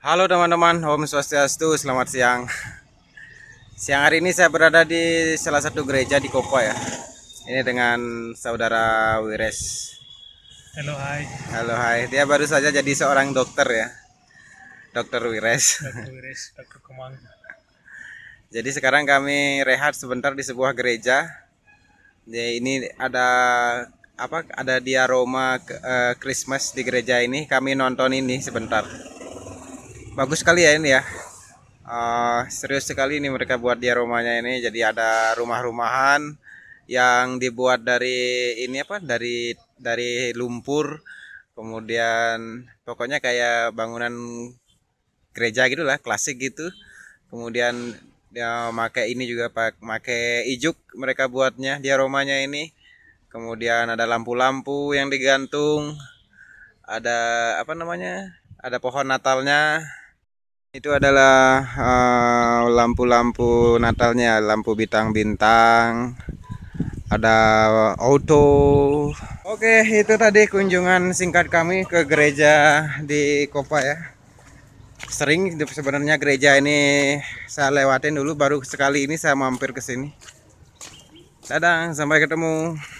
Halo teman-teman, Om Swastiastu, selamat siang. Siang hari ini saya berada di salah satu gereja di Kopo ya. Ini dengan saudara Wires. Halo hai. Halo hai. Dia baru saja jadi seorang dokter ya. Dokter Wires. Dokter Wires, dokter Kemang. Jadi sekarang kami rehat sebentar di sebuah gereja. Jadi ini ada apa? Ada diaroma eh, Christmas di gereja ini. Kami nonton ini sebentar bagus sekali ya ini ya uh, serius sekali ini mereka buat dia rumahnya ini jadi ada rumah-rumahan yang dibuat dari ini apa dari dari lumpur kemudian pokoknya kayak bangunan gereja gitulah klasik gitu kemudian dia pakai ini juga pak pakai ijuk mereka buatnya dia rumahnya ini kemudian ada lampu-lampu yang digantung ada apa namanya ada pohon natalnya itu adalah eh, lampu-lampu uh, Natalnya, lampu bintang-bintang. Ada auto. Oke, itu tadi kunjungan singkat kami ke gereja di Kopa ya. Sering sebenarnya gereja ini saya lewatin dulu baru sekali ini saya mampir ke sini. Dadah, sampai ketemu.